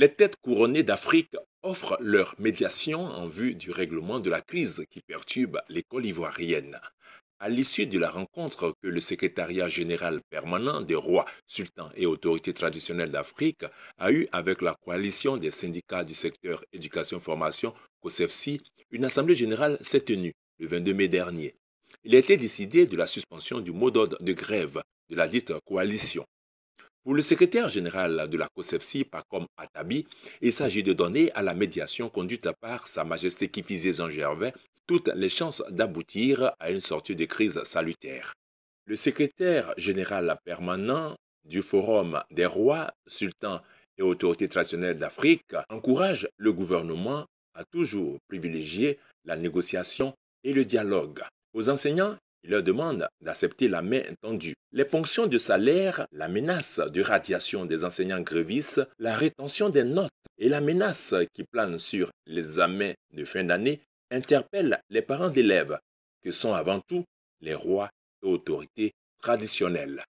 Les têtes couronnées d'Afrique offrent leur médiation en vue du règlement de la crise qui perturbe l'école ivoirienne. À l'issue de la rencontre que le secrétariat général permanent des rois, sultans et autorités traditionnelles d'Afrique a eue avec la coalition des syndicats du secteur éducation-formation, COSEFSI, une assemblée générale s'est tenue le 22 mai dernier. Il a été décidé de la suspension du mot d'ordre de grève de la dite coalition pour le secrétaire général de la COSEFSI, Pacom Atabi, il s'agit de donner à la médiation conduite par Sa Majesté kifizé zangervais toutes les chances d'aboutir à une sortie de crise salutaire. Le secrétaire général permanent du Forum des rois, sultans et autorités traditionnelles d'Afrique encourage le gouvernement à toujours privilégier la négociation et le dialogue. Aux enseignants il leur demande d'accepter la main tendue. Les ponctions de salaire, la menace de radiation des enseignants grévistes, la rétention des notes et la menace qui plane sur les examens de fin d'année interpellent les parents d'élèves, que sont avant tout les rois et autorités traditionnelles.